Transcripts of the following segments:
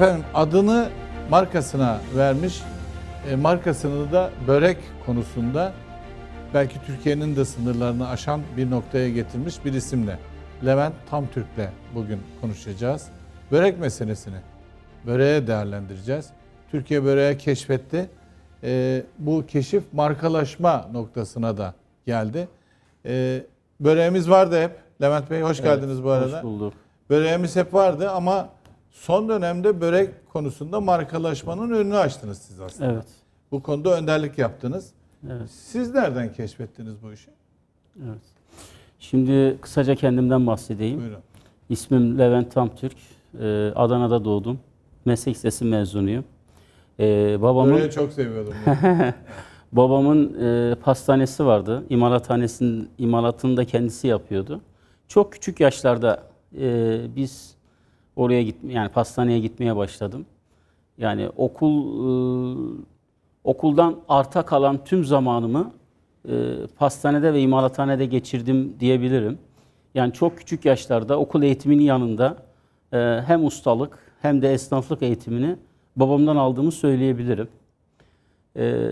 Efendim adını markasına vermiş. E, markasını da börek konusunda belki Türkiye'nin de sınırlarını aşan bir noktaya getirmiş bir isimle. Levent tam Türkle bugün konuşacağız. Börek meselesini böreğe değerlendireceğiz. Türkiye böreğe keşfetti. E, bu keşif markalaşma noktasına da geldi. E, böreğimiz vardı hep. Levent Bey hoş geldiniz evet, bu arada. Hoş bulduk. Böreğimiz hep vardı ama son dönemde börek konusunda markalaşmanın önünü açtınız siz aslında. Evet. Bu konuda önderlik yaptınız. Evet. Siz nereden keşfettiniz bu işi? Evet. Şimdi kısaca kendimden bahsedeyim. Buyurun. İsmim Levent Tamtürk. Ee, Adana'da doğdum. Meslek lisesi mezunuyum. Ee, babamın Böreği çok seviyordum. babamın e, pastanesi vardı. İmalathanesinin imalatını da kendisi yapıyordu. Çok küçük yaşlarda e, biz oraya git yani pastaneye gitmeye başladım. Yani okul e, okuldan arta kalan tüm zamanımı e, pastanede ve imalathanede geçirdim diyebilirim. Yani çok küçük yaşlarda okul eğitiminin yanında e, hem ustalık hem de esnaflık eğitimini babamdan aldığımı söyleyebilirim. E,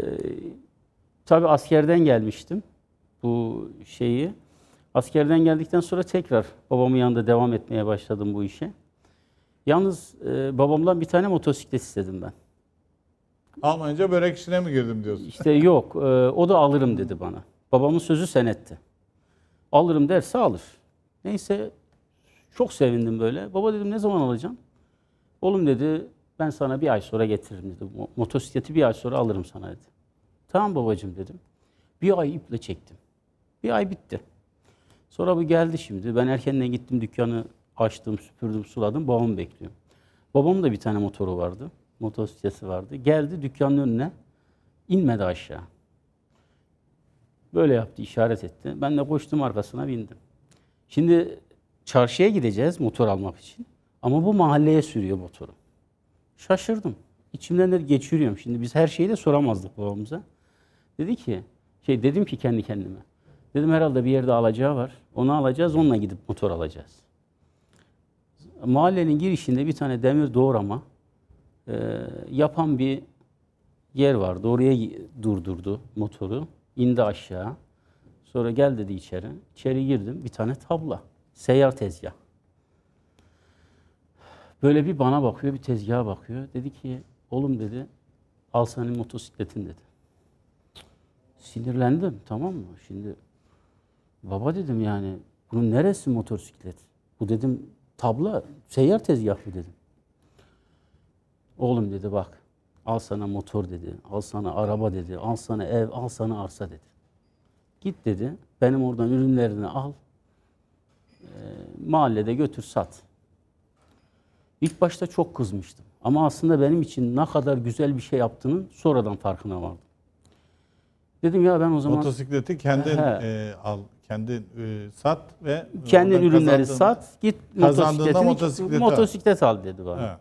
tabii askerden gelmiştim bu şeyi. Askerden geldikten sonra tekrar babamın yanında devam etmeye başladım bu işe. Yalnız e, babamdan bir tane motosiklet istedim ben. Almanca börek işine mi girdim diyorsun? İşte yok. E, o da alırım dedi bana. Babamın sözü senetti. Alırım derse alır. Neyse çok sevindim böyle. Baba dedim ne zaman alacaksın? Oğlum dedi ben sana bir ay sonra getiririm dedi. Motosikleti bir ay sonra alırım sana dedi. Tamam babacığım dedim. Bir ay iple çektim. Bir ay bitti. Sonra bu geldi şimdi. Ben erkenden gittim dükkanı Açtım, süpürdüm, suladım. Babamı bekliyorum. Babamın da bir tane motoru vardı. Motosikleti vardı. Geldi dükkanın önüne. inmedi aşağı. Böyle yaptı, işaret etti. Ben de koştum arkasına bindim. Şimdi çarşıya gideceğiz motor almak için. Ama bu mahalleye sürüyor motoru. Şaşırdım. İçimden de geçiriyorum. Şimdi biz her şeyi de soramazdık babamıza. Dedi ki, şey dedim ki kendi kendime. Dedim herhalde bir yerde alacağı var. Onu alacağız, onunla gidip motor alacağız mahallenin girişinde bir tane demir doğrama e, yapan bir yer vardı. Oraya durdurdu motoru. indi aşağı. Sonra gel dedi içeri. İçeri girdim. Bir tane tabla. Seyyar tezgah. Böyle bir bana bakıyor, bir tezgaha bakıyor. Dedi ki, oğlum dedi, al senin motosikletin dedi. Sinirlendim, tamam mı? Şimdi baba dedim yani, bunun neresi motosiklet? Bu dedim Tabla seyyar tezgah mı dedim. Oğlum dedi bak al sana motor dedi, al sana araba dedi, al sana ev, al sana arsa dedi. Git dedi benim oradan ürünlerini al, e, mahallede götür sat. İlk başta çok kızmıştım. Ama aslında benim için ne kadar güzel bir şey yaptığının sonradan farkına vardım. Dedim ya ben o zaman... Motosikleti kendin he, e, al kendi e, sat ve e, kendi ürünleri sat, git motosikletini motosiklet, al. dedi bana. Evet.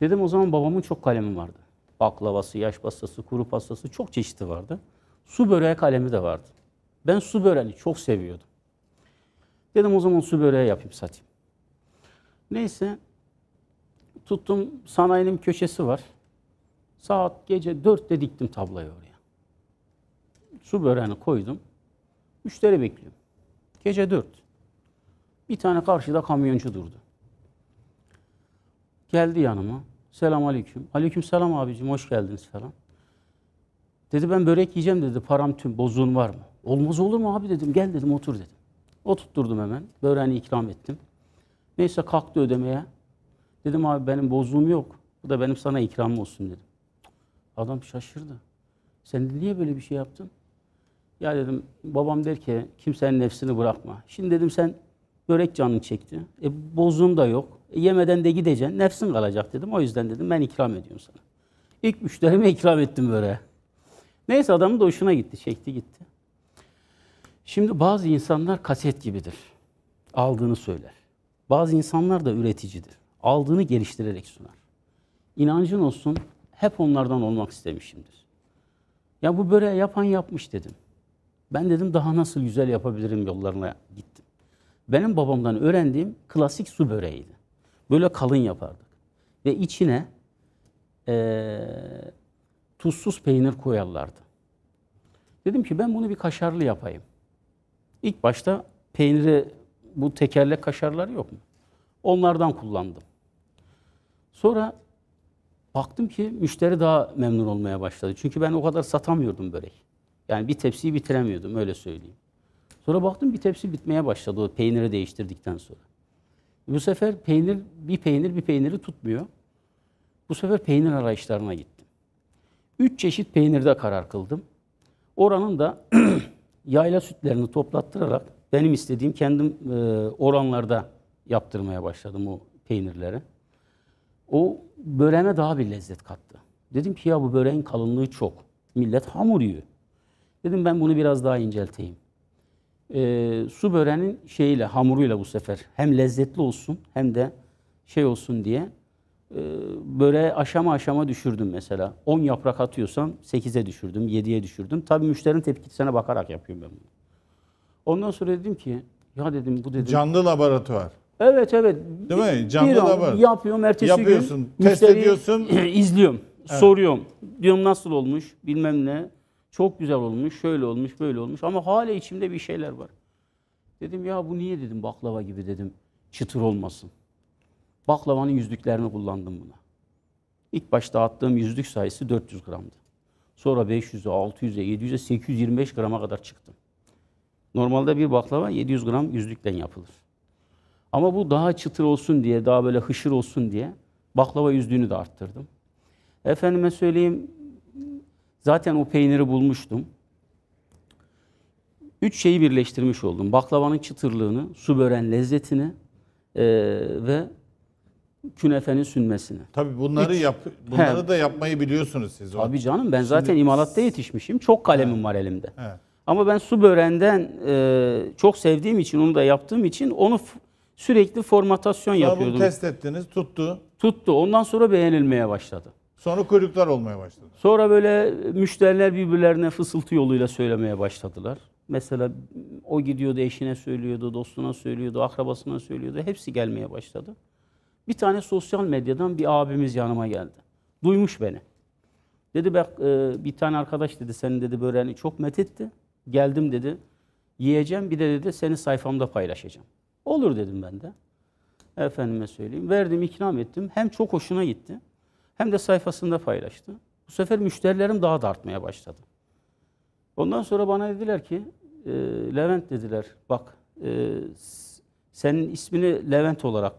Dedim o zaman babamın çok kalemi vardı. Baklavası, yaş pastası, kuru pastası çok çeşidi vardı. Su böreği kalemi de vardı. Ben su böreğini çok seviyordum. Dedim o zaman su böreği yapıp satayım. Neyse tuttum sanayinin köşesi var. Saat gece dörtte diktim tabloyu oraya. Su böreğini koydum. Müşteri bekliyorum. Gece 4. Bir tane karşıda kamyoncu durdu. Geldi yanıma. Selam aleyküm. Aleyküm selam abicim hoş geldiniz falan. Dedi ben börek yiyeceğim dedi. Param tüm bozuğun var mı? Olmaz olur mu abi dedim. Gel dedim otur dedim. Oturtturdum hemen. Böreğini ikram ettim. Neyse kalktı ödemeye. Dedim abi benim bozuğum yok. Bu da benim sana ikramım olsun dedim. Adam şaşırdı. Sen niye böyle bir şey yaptın? Ya dedim babam der ki kimsenin nefsini bırakma. Şimdi dedim sen börek canın çekti. E bozuğum da yok. E, yemeden de gideceksin. Nefsin kalacak dedim. O yüzden dedim ben ikram ediyorum sana. İlk müşterime ikram ettim böyle. Neyse adamın da hoşuna gitti. Çekti gitti. Şimdi bazı insanlar kaset gibidir. Aldığını söyler. Bazı insanlar da üreticidir. Aldığını geliştirerek sunar. İnancın olsun hep onlardan olmak istemişimdir. Ya bu böreği yapan yapmış dedim. Ben dedim daha nasıl güzel yapabilirim yollarına gittim. Benim babamdan öğrendiğim klasik su böreğiydi. Böyle kalın yapardık. Ve içine e, tuzsuz peynir koyarlardı. Dedim ki ben bunu bir kaşarlı yapayım. İlk başta peyniri bu tekerlek kaşarları yok mu? Onlardan kullandım. Sonra baktım ki müşteri daha memnun olmaya başladı. Çünkü ben o kadar satamıyordum böreği. Yani bir tepsiyi bitiremiyordum öyle söyleyeyim. Sonra baktım bir tepsi bitmeye başladı o peyniri değiştirdikten sonra. Bu sefer peynir bir peynir bir peyniri tutmuyor. Bu sefer peynir arayışlarına gittim. Üç çeşit peynirde karar kıldım. Oranın da yayla sütlerini toplattırarak benim istediğim kendim e, oranlarda yaptırmaya başladım o peynirleri. O böreğe daha bir lezzet kattı. Dedim ki ya bu böreğin kalınlığı çok. Millet hamur yiyor. Dedim ben bunu biraz daha incelteyim. E, su börenin şeyiyle, hamuruyla bu sefer hem lezzetli olsun hem de şey olsun diye e, ee, böyle aşama aşama düşürdüm mesela. 10 yaprak atıyorsam 8'e düşürdüm, 7'ye düşürdüm. Tabii müşterinin tepkisine bakarak yapıyorum ben bunu. Ondan sonra dedim ki ya dedim bu dedim. Canlı laboratuvar. Evet evet. Değil mi? Canlı laboratuvar. Yapıyorum ertesi Yapıyorsun, gün. Yapıyorsun, test ediyorsun. izliyorum, evet. soruyorum. Diyorum nasıl olmuş bilmem ne. Çok güzel olmuş, şöyle olmuş, böyle olmuş ama hala içimde bir şeyler var. Dedim ya bu niye dedim baklava gibi dedim çıtır olmasın. Baklavanın yüzlüklerini kullandım buna. İlk başta attığım yüzlük sayısı 400 gramdı. Sonra 500'e, 600'e, 700'e, 825 grama kadar çıktım. Normalde bir baklava 700 gram yüzlükten yapılır. Ama bu daha çıtır olsun diye, daha böyle hışır olsun diye baklava yüzlüğünü de arttırdım. Efendime söyleyeyim Zaten o peyniri bulmuştum. Üç şeyi birleştirmiş oldum. Baklavanın çıtırlığını, su bören lezzetini e, ve künefenin sünmesini. Tabii bunları Üç. yap bunları He. da yapmayı biliyorsunuz siz. Tabii o. canım ben Şimdi zaten imalatta yetişmişim. Çok kalemim He. var elimde. He. Ama ben su börenden e, çok sevdiğim için onu da yaptığım için onu sürekli formatasyon sonra yapıyordum. Bunu test ettiniz, tuttu. Tuttu. Ondan sonra beğenilmeye başladı. Sonra kuyruklar olmaya başladı. Sonra böyle müşteriler birbirlerine fısıltı yoluyla söylemeye başladılar. Mesela o gidiyordu eşine söylüyordu, dostuna söylüyordu, akrabasına söylüyordu. Hepsi gelmeye başladı. Bir tane sosyal medyadan bir abimiz yanıma geldi. Duymuş beni. Dedi bak e, bir tane arkadaş dedi senin dedi böreğini çok methetti. Geldim dedi yiyeceğim bir de dedi seni sayfamda paylaşacağım. Olur dedim ben de. Efendime söyleyeyim. Verdim ikram ettim. Hem çok hoşuna gitti hem de sayfasında paylaştı. Bu sefer müşterilerim daha da artmaya başladı. Ondan sonra bana dediler ki, e, Levent dediler, bak e, senin ismini Levent olarak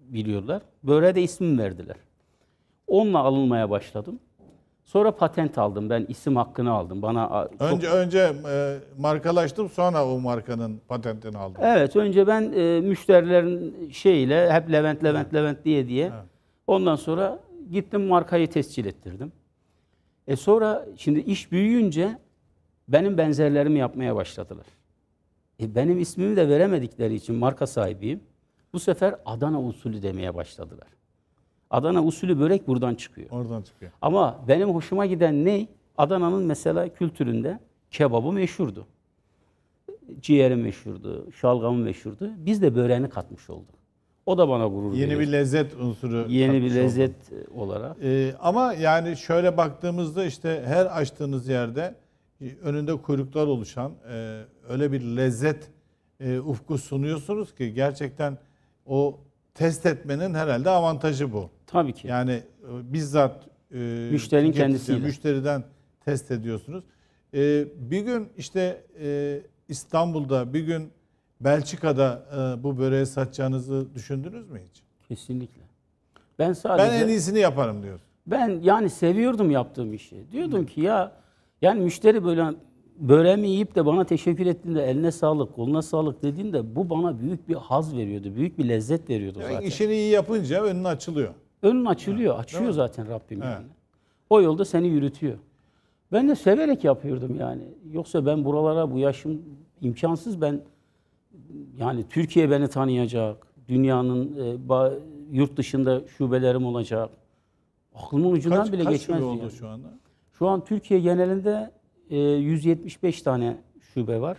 biliyorlar. Böreğe de ismim verdiler. Onunla alınmaya başladım. Sonra patent aldım. Ben isim hakkını aldım. Bana çok... önce önce e, markalaştım sonra o markanın patentini aldım. Evet, önce ben e, müşterilerin şeyiyle hep Levent Levent evet. Levent diye diye. Evet. Ondan sonra Gittim markayı tescil ettirdim. E sonra şimdi iş büyüyünce benim benzerlerimi yapmaya başladılar. E benim ismimi de veremedikleri için marka sahibiyim. Bu sefer Adana usulü demeye başladılar. Adana usulü börek buradan çıkıyor. Oradan çıkıyor. Ama benim hoşuma giden ne? Adana'nın mesela kültüründe kebabı meşhurdu. Ciğeri meşhurdu, şalgamı meşhurdu. Biz de böreğini katmış olduk. O da bana gurur Yeni verir. bir lezzet unsuru. Yeni bir lezzet oldum. olarak. Ee, ama yani şöyle baktığımızda işte her açtığınız yerde e, önünde kuyruklar oluşan e, öyle bir lezzet e, ufku sunuyorsunuz ki gerçekten o test etmenin herhalde avantajı bu. Tabii ki. Yani e, bizzat e, müşterinin kendisiyle. Müşteriden test ediyorsunuz. E, bir gün işte e, İstanbul'da bir gün Belçika'da e, bu böreği satacağınızı düşündünüz mü hiç? Kesinlikle. Ben sadece Ben en iyisini yaparım diyor. Ben yani seviyordum yaptığım işi. Diyordum Hı. ki ya yani müşteri böyle böreğimi yiyip de bana teşekkür ettiğinde eline sağlık, koluna sağlık dediğinde bu bana büyük bir haz veriyordu. Büyük bir lezzet veriyordu yani zaten. İşini iyi yapınca önün açılıyor. Önün açılıyor. Evet. Açıyor zaten Rabbim evet. yani. O yolda seni yürütüyor. Ben de severek yapıyordum yani. Yoksa ben buralara bu yaşım imkansız ben yani Türkiye beni tanıyacak, dünyanın e, yurt dışında şubelerim olacak. Aklımın ucundan kaç, bile kaç geçmez. Kaç oldu yani. şu anda? Şu an Türkiye genelinde e, 175 tane şube var.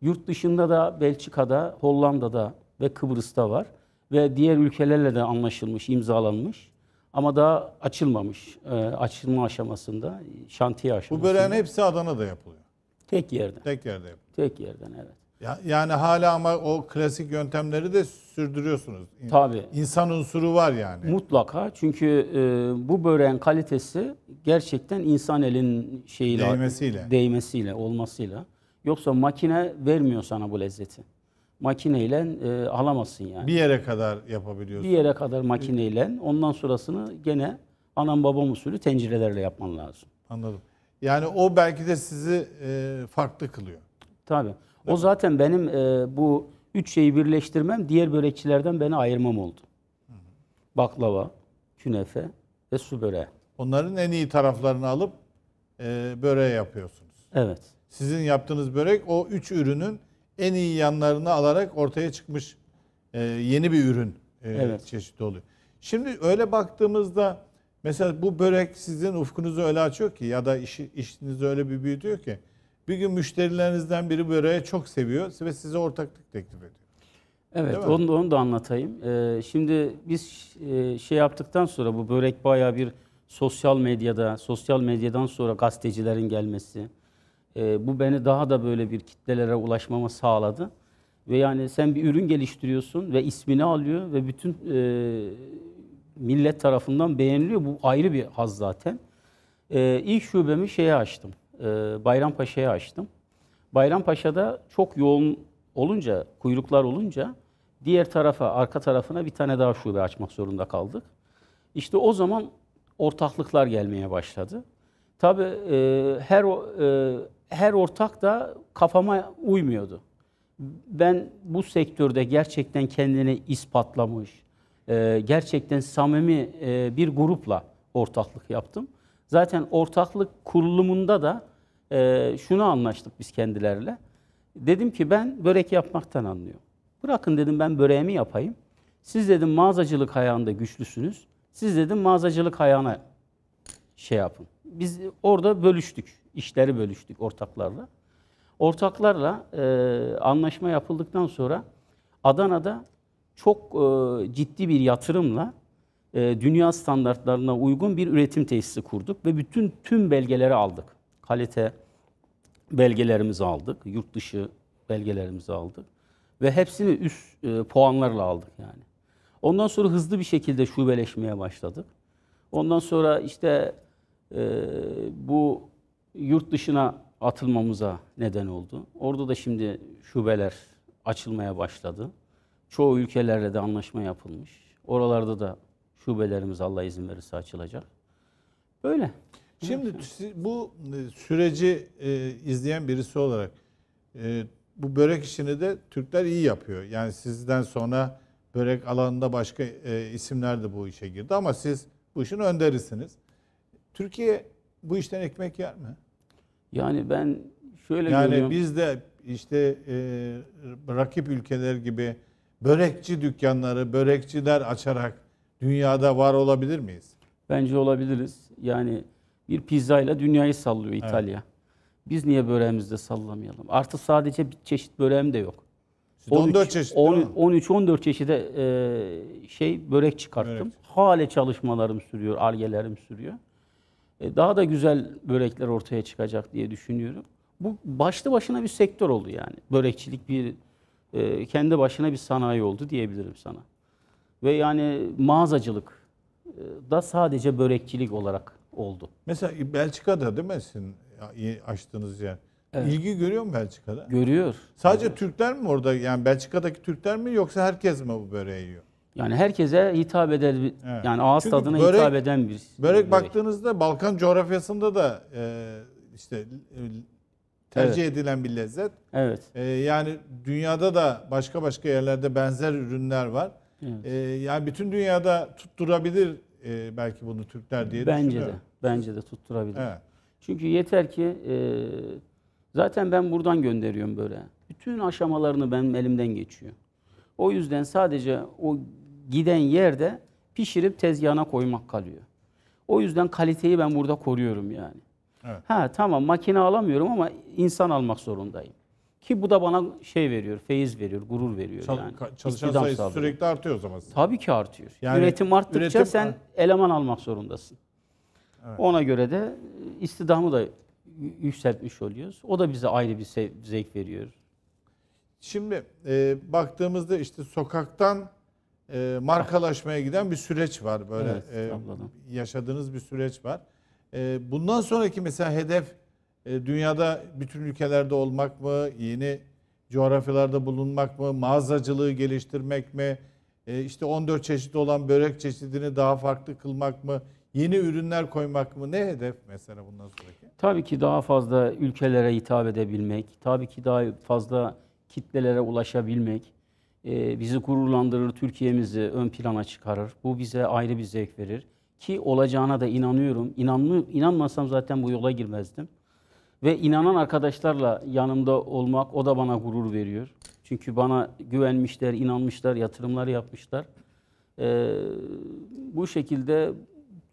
Yurt dışında da Belçika'da, Hollanda'da ve Kıbrıs'ta var. Ve diğer ülkelerle de anlaşılmış, imzalanmış. Ama daha açılmamış, e, açılma aşamasında, şantiye aşamasında. Bu böreğin hepsi Adana'da yapılıyor. Tek yerden. Tek yerde yapılıyor. Tek yerden evet. Ya, yani hala ama o klasik yöntemleri de sürdürüyorsunuz. Tabii. İnsan unsuru var yani. Mutlaka çünkü e, bu böreğin kalitesi gerçekten insan elinin şeyiyle değmesiyle, değmesiyle olmasıyla. Yoksa makine vermiyor sana bu lezzeti. Makineyle e, alamazsın yani. Bir yere kadar yapabiliyorsun. Bir yere kadar makineyle. Ondan sonrasını gene anam babam usulü tencerelerle yapman lazım. Anladım. Yani o belki de sizi e, farklı kılıyor. Tabii. O zaten benim e, bu üç şeyi birleştirmem diğer börekçilerden beni ayırmam oldu. Baklava, künefe ve su böreği. Onların en iyi taraflarını alıp e, böreği yapıyorsunuz. Evet. Sizin yaptığınız börek o üç ürünün en iyi yanlarını alarak ortaya çıkmış e, yeni bir ürün e, evet. çeşidi oluyor. Şimdi öyle baktığımızda mesela bu börek sizin ufkunuzu öyle açıyor ki ya da işi, işinizi öyle bir büyütüyor ki bir gün müşterilerinizden biri böreği çok seviyor ve size ortaklık teklif ediyor. Evet Değil onu, onu da anlatayım. Ee, şimdi biz e, şey yaptıktan sonra bu börek bayağı bir sosyal medyada, sosyal medyadan sonra gazetecilerin gelmesi. E, bu beni daha da böyle bir kitlelere ulaşmama sağladı. Ve yani sen bir ürün geliştiriyorsun ve ismini alıyor ve bütün e, millet tarafından beğeniliyor. Bu ayrı bir haz zaten. E, ilk şubemi şeye açtım e, Bayrampaşa'ya açtım. Bayrampaşa'da çok yoğun olunca, kuyruklar olunca diğer tarafa, arka tarafına bir tane daha şube açmak zorunda kaldık. İşte o zaman ortaklıklar gelmeye başladı. Tabii e, her e, her ortak da kafama uymuyordu. Ben bu sektörde gerçekten kendini ispatlamış, e, gerçekten samimi e, bir grupla ortaklık yaptım. Zaten ortaklık kurulumunda da e, şunu anlaştık biz kendilerle. Dedim ki ben börek yapmaktan anlıyorum. Bırakın dedim ben böreğimi yapayım. Siz dedim mağazacılık ayağında güçlüsünüz. Siz dedim mağazacılık ayağına şey yapın. Biz orada bölüştük. işleri bölüştük ortaklarla. Ortaklarla e, anlaşma yapıldıktan sonra Adana'da çok e, ciddi bir yatırımla e, dünya standartlarına uygun bir üretim tesisi kurduk ve bütün tüm belgeleri aldık. Kalite belgelerimizi aldık, yurt dışı belgelerimizi aldık ve hepsini üst e, puanlarla aldık yani. Ondan sonra hızlı bir şekilde şubeleşmeye başladık. Ondan sonra işte e, bu yurt dışına atılmamıza neden oldu. Orada da şimdi şubeler açılmaya başladı. Çoğu ülkelerle de anlaşma yapılmış. Oralarda da şubelerimiz Allah izin verirse açılacak. Böyle. Şimdi bu süreci e, izleyen birisi olarak e, bu börek işini de Türkler iyi yapıyor. Yani sizden sonra börek alanında başka e, isimler de bu işe girdi ama siz bu işin önderisiniz. Türkiye bu işten ekmek yer mi? Yani ben şöyle yani görüyorum. Yani biz de işte e, rakip ülkeler gibi börekçi dükkanları, börekçiler açarak dünyada var olabilir miyiz? Bence olabiliriz. Yani bir pizzayla dünyayı sallıyor İtalya. Evet. Biz niye böreğimizde sallamayalım? Artı sadece bir çeşit böreğim de yok. 13, 14 çeşit 13-14 çeşide e, şey börek çıkarttım. Börek. Hale çalışmalarım sürüyor, algelerim sürüyor. E, daha da güzel börekler ortaya çıkacak diye düşünüyorum. Bu başlı başına bir sektör oldu yani. Börekçilik bir e, kendi başına bir sanayi oldu diyebilirim sana. Ve yani mağazacılık e, da sadece börekçilik olarak oldu. Mesela Belçika'da değil mi sizin açtığınız yer? Evet. İlgi görüyor mu Belçika'da? Görüyor. Sadece evet. Türkler mi orada? Yani Belçika'daki Türkler mi yoksa herkes mi bu böreği yiyor? Yani herkese hitap eder, evet. yani ağız Çünkü tadına börek, hitap eden bir börek. Börek baktığınızda Balkan coğrafyasında da e, işte e, tercih evet. edilen bir lezzet. Evet. E, yani dünyada da başka başka yerlerde benzer ürünler var. Evet. E, yani bütün dünyada tutturabilir e, belki bunu Türkler diye Bence de. Bence de tutturabilir. Evet. Çünkü yeter ki e, zaten ben buradan gönderiyorum böyle. Bütün aşamalarını ben elimden geçiyor. O yüzden sadece o giden yerde pişirip tezgahına koymak kalıyor. O yüzden kaliteyi ben burada koruyorum yani. Evet. Ha tamam makine alamıyorum ama insan almak zorundayım. Ki bu da bana şey veriyor, feyiz veriyor, gurur veriyor. Çal- yani. Çalışan İstidam sayısı sağlıyor. sürekli artıyor o zaman. Tabii ki artıyor. Yani üretim arttıkça üretim- sen eleman almak zorundasın. Ona göre de istidamı da yükseltmiş oluyoruz. O da bize ayrı bir zevk veriyor. Şimdi e, baktığımızda işte sokaktan e, markalaşmaya giden bir süreç var böyle Evet, e, yaşadığınız bir süreç var. E, bundan sonraki mesela hedef e, dünyada bütün ülkelerde olmak mı, yeni coğrafyalarda bulunmak mı, mağazacılığı geliştirmek mi, e, işte 14 çeşit olan börek çeşidini daha farklı kılmak mı, yeni ürünler koymak mı? Ne hedef mesela bundan sonraki? Tabii ki daha fazla ülkelere hitap edebilmek, tabii ki daha fazla kitlelere ulaşabilmek e, bizi gururlandırır, Türkiye'mizi ön plana çıkarır. Bu bize ayrı bir zevk verir ki olacağına da inanıyorum. İnanlı, inanmasam zaten bu yola girmezdim. Ve inanan arkadaşlarla yanımda olmak o da bana gurur veriyor. Çünkü bana güvenmişler, inanmışlar, yatırımlar yapmışlar. Ee, bu şekilde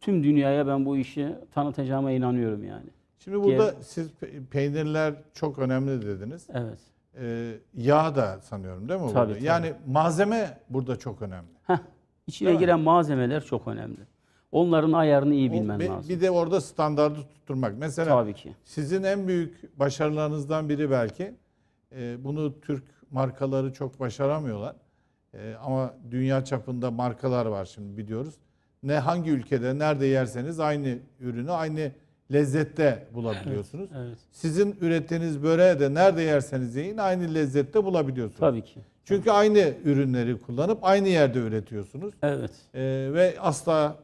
tüm dünyaya ben bu işi tanıtacağıma inanıyorum yani. Şimdi burada Ger- siz peynirler çok önemli dediniz. Evet. Ee, yağ da sanıyorum değil mi? Tabii, tabii. Yani malzeme burada çok önemli. Heh, içine değil giren mi? malzemeler çok önemli. Onların ayarını iyi bilmen lazım. Bir de orada standardı tutturmak. Mesela Tabii ki. sizin en büyük başarılarınızdan biri belki e, bunu Türk markaları çok başaramıyorlar. E, ama dünya çapında markalar var şimdi biliyoruz. Ne hangi ülkede nerede yerseniz aynı ürünü aynı lezzette bulabiliyorsunuz. Evet, evet. Sizin ürettiğiniz böreği de nerede yerseniz yiyin aynı lezzette bulabiliyorsunuz. Tabii ki. Çünkü aynı ürünleri kullanıp aynı yerde üretiyorsunuz. Evet. Ee, ve asla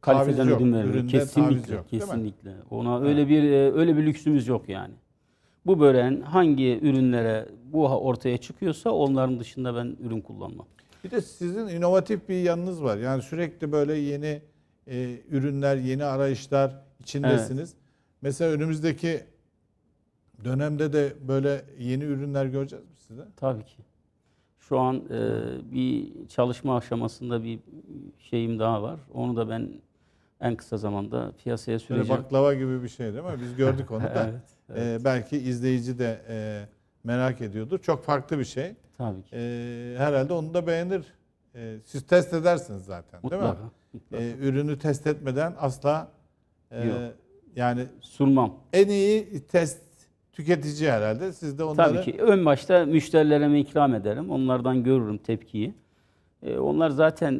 Kaliteden yok, ödün vermiyor. Kesinlikle, kesinlikle. Ona öyle bir e, öyle bir lüksümüz yok yani. Bu böreğin hangi ürünlere bu ortaya çıkıyorsa onların dışında ben ürün kullanmam. Bir de sizin inovatif bir yanınız var. Yani sürekli böyle yeni e, ürünler, yeni arayışlar içindesiniz. Evet. Mesela önümüzdeki dönemde de böyle yeni ürünler göreceğiz mi size? Tabii ki. Şu an e, bir çalışma aşamasında bir şeyim daha var. Onu da ben en kısa zamanda piyasaya süreceğim. Böyle baklava gibi bir şey değil mi? Biz gördük onu da. evet, ee, evet. Ee, belki izleyici de e, merak ediyordur. Çok farklı bir şey. Tabii ki. Ee, herhalde onu da beğenir. Ee, siz test edersiniz zaten mutlaka, değil mi? Mutlaka. Ee, ürünü test etmeden asla e, Yok. yani sunmam. En iyi test tüketici herhalde. Siz de onları... Tabii ki. Ön başta müşterilerime ikram ederim. Onlardan görürüm tepkiyi. E, onlar zaten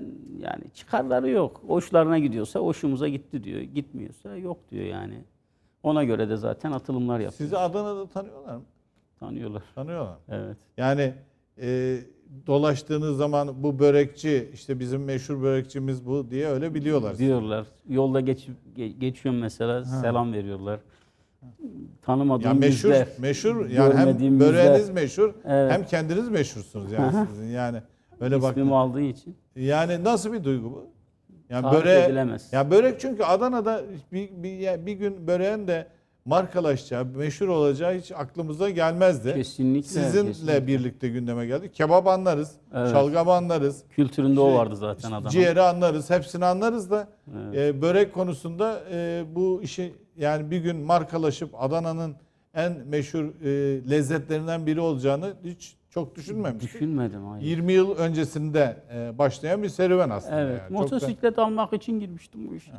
yani çıkarları yok. Hoşlarına gidiyorsa hoşumuza gitti diyor. Gitmiyorsa yok diyor yani. Ona göre de zaten atılımlar yapıyor. Sizi Adana'da tanıyorlar mı? Tanıyorlar. Tanıyorlar. Evet. Yani e, dolaştığınız zaman bu börekçi işte bizim meşhur börekçimiz bu diye öyle biliyorlar. Diyorlar. Yolda geçip geçiyorum mesela ha. selam veriyorlar. Tanımadığım ya meşhur, yüzler. Meşhur yani hem böreğiniz meşhur evet. hem kendiniz meşhursunuz yani sizin yani. Öyle bak. İsmimi aldığı için. Yani nasıl bir duygu bu? Yani Tarif edilemez. Ya börek çünkü Adana'da bir, bir, bir gün böreğin de markalaşacağı, meşhur olacağı hiç aklımıza gelmezdi. Kesinlikle. Sizinle kesinlikle. birlikte gündeme geldi. Kebap anlarız, evet. şalgam anlarız. Kültüründe şey, o vardı zaten Adana. Ciğeri anlarız, hepsini anlarız da evet. e, börek konusunda e, bu işi yani bir gün markalaşıp Adana'nın en meşhur e, lezzetlerinden biri olacağını hiç çok düşünmemiştik. Düşünmedim hayır. 20 yıl öncesinde e, başlayan bir serüven aslında. Evet. Yani. Motosiklet da... almak için girmiştim bu işe.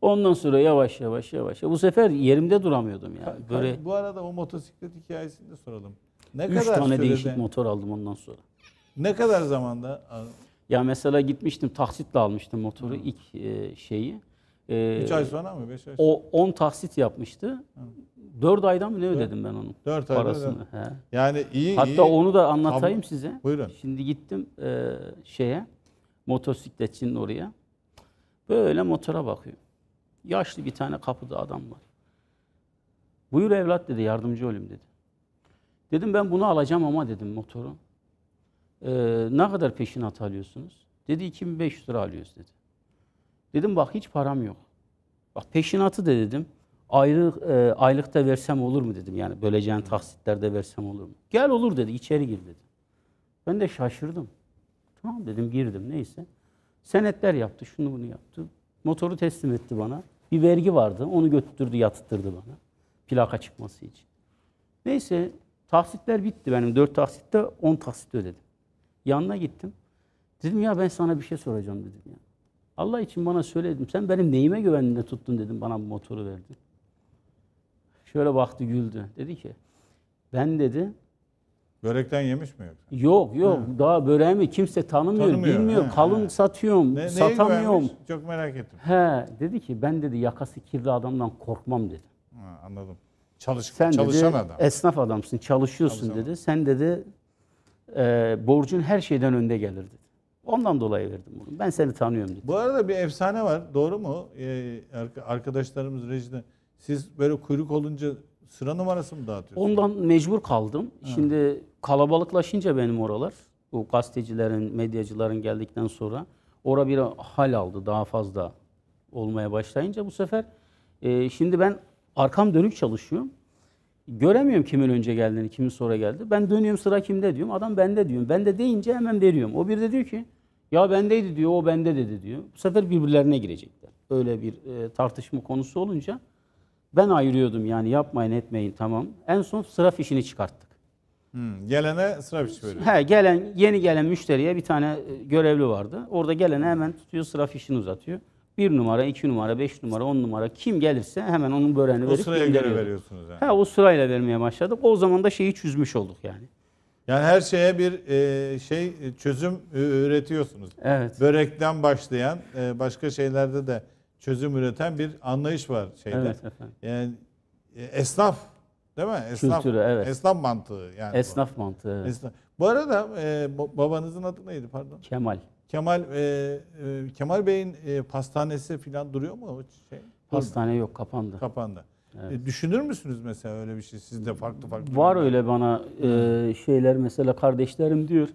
Ondan sonra yavaş yavaş yavaş. Bu sefer yerimde duramıyordum yani. Böyle bu arada o motosiklet hikayesini de soralım. Ne Üç kadar tane sürede... değişik motor aldım ondan sonra. Ne kadar zamanda? Ya mesela gitmiştim taksitle almıştım motoru hmm. ilk e, şeyi. E, ee, 3 ay sonra mı? 5 ay sonra. O 10 taksit yapmıştı. Hı. 4 aydan mı ne ödedim ben onun 4 parasını. He. Yani iyi Hatta iyi. onu da anlatayım Abi, size. Buyurun. Şimdi gittim e, şeye motosikletçinin oraya. Böyle motora bakıyor. Yaşlı bir tane kapıda adam var. Buyur evlat dedi yardımcı olayım dedi. Dedim ben bunu alacağım ama dedim motoru. Ee, ne kadar peşinat alıyorsunuz? Dedi 2500 lira alıyoruz dedi. Dedim bak hiç param yok. Bak peşinatı da dedim. Ayrı, e, aylıkta versem olur mu dedim. Yani böleceğin taksitlerde versem olur mu? Gel olur dedi içeri gir dedi. Ben de şaşırdım. Tamam dedim girdim neyse. Senetler yaptı şunu bunu yaptı. Motoru teslim etti bana. Bir vergi vardı onu götürdü yatıttırdı bana. Plaka çıkması için. Neyse taksitler bitti benim. Dört taksitte on taksit ödedim. Yanına gittim. Dedim ya ben sana bir şey soracağım dedim ya. Allah için bana söyledim. Sen benim neyime güvenliğinde tuttun dedim. Bana bu motoru verdin. Şöyle baktı güldü. Dedi ki ben dedi Börekten yemiş mi yoksa? Yok yok Hı. daha böreğimi kimse tanımıyor, tanımıyor. bilmiyor. He, Kalın he. satıyorum, ne, satamıyorum. Güvenmiş? Çok merak ettim. He dedi ki ben dedi yakası kirli adamdan korkmam dedi. Ha, anladım. Çalış, Sen çalışan dedi, adam. esnaf adamsın, çalışıyorsun Çalışan. dedi. Sen dedi e, borcun her şeyden önde gelir dedi. Ondan dolayı verdim bunu. Ben seni tanıyorum dedi. Bu arada bir efsane var. Doğru mu? Ee, arkadaşlarımız rejide. Siz böyle kuyruk olunca sıra numarası mı dağıtıyorsunuz? Ondan mecbur kaldım. Ha. Şimdi kalabalıklaşınca benim oralar. Bu gazetecilerin, medyacıların geldikten sonra. orada bir hal aldı daha fazla olmaya başlayınca bu sefer. E, şimdi ben arkam dönük çalışıyorum. Göremiyorum kimin önce geldiğini, kimin sonra geldi. Ben dönüyorum sıra kimde diyorum. Adam bende diyorum. Bende deyince hemen veriyorum. O bir de diyor ki ya bendeydi diyor, o bende dedi diyor. Bu sefer birbirlerine girecekler. Öyle bir e, tartışma konusu olunca ben ayırıyordum yani yapmayın etmeyin tamam. En son sıra fişini çıkarttık. Hmm, gelene sıra fişi veriyor. He, gelen, yeni gelen müşteriye bir tane e, görevli vardı. Orada gelene hemen tutuyor sıra fişini uzatıyor. Bir numara, iki numara, beş numara, on numara kim gelirse hemen onun böreğini o verip O sıraya göre veriyorsunuz yani. He, o sırayla vermeye başladık. O zaman da şeyi çözmüş olduk yani. Yani her şeye bir e, şey çözüm e, üretiyorsunuz. Evet. Börekten başlayan e, başka şeylerde de çözüm üreten bir anlayış var şeyde. Evet efendim. Yani e, esnaf değil mi? Esnaf, Kültürü evet. Esnaf mantığı yani. Esnaf bu. mantığı. Evet. Esnaf. Bu arada e, babanızın adı neydi pardon? Kemal. Kemal e, e, Kemal Bey'in e, pastanesi falan duruyor mu? Şey, Pastane yok kapandı. Kapandı. Evet. E, düşünür müsünüz mesela öyle bir şey? sizde farklı farklı. Var öyle bana e, şeyler mesela kardeşlerim diyor.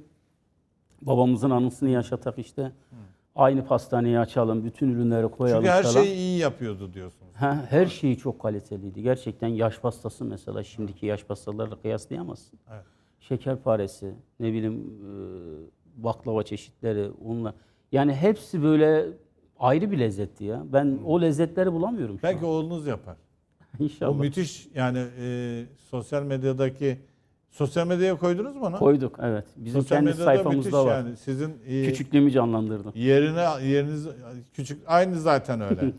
Babamızın anısını yaşatak işte. Hı. Aynı pastaneyi açalım, bütün ürünleri koyalım. Çünkü her falan. şeyi iyi yapıyordu diyorsunuz. Ha, her şeyi çok kaliteliydi. Gerçekten yaş pastası mesela şimdiki yaş pastalarla kıyaslayamazsın. Evet. Şekerparesi, ne bileyim e, baklava çeşitleri, onlar. Yani hepsi böyle ayrı bir lezzetti ya. Ben Hı. o lezzetleri bulamıyorum. Belki oğlunuz yapar. İnşallah. Bu müthiş yani e, sosyal medyadaki sosyal medyaya koydunuz mu onu? Koyduk evet. Bizim sosyal kendi sayfamızda var. Yani. Sizin e, küçüklüğümü canlandırdım. Yerine yeriniz küçük aynı zaten öyle.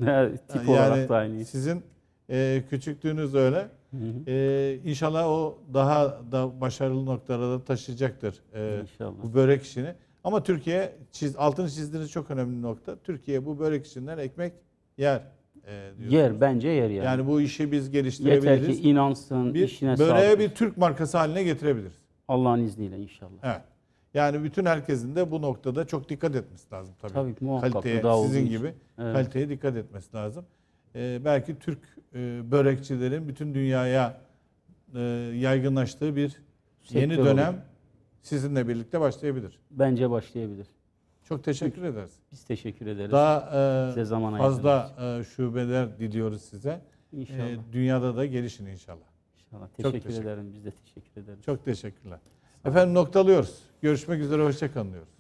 Tip yani, olarak da aynı. Sizin e, küçüklüğünüz öyle. Hı hı. E, inşallah o daha da başarılı noktalara taşıyacaktır. E, Bu börek işini. Ama Türkiye çiz, altını çizdiğiniz çok önemli nokta. Türkiye bu börek işinden ekmek yer. Ee, diyorsunuz. Yer bence yer yani. Yani bu işi biz geliştirebiliriz. Yeter ki inansın, bir, işine Böreğe sağlık. bir Türk markası haline getirebiliriz. Allah'ın izniyle inşallah. Evet. Yani bütün herkesin de bu noktada çok dikkat etmesi lazım tabii. Tabii muhakkak. Kaliteye, sizin gibi evet. kaliteye dikkat etmesi lazım. Ee, belki Türk e, börekçilerin bütün dünyaya e, yaygınlaştığı bir Sektör yeni dönem olur. sizinle birlikte başlayabilir. Bence başlayabilir. Çok teşekkür ederiz. Biz teşekkür ederiz. Daha e, size zaman fazla e, şubeler diliyoruz size. İnşallah. E, dünyada da gelişin inşallah. İnşallah. Teşekkür, teşekkür ederim. Biz de teşekkür ederiz. Çok teşekkürler. Efendim noktalıyoruz. Görüşmek üzere. Hoşçakalın diyoruz.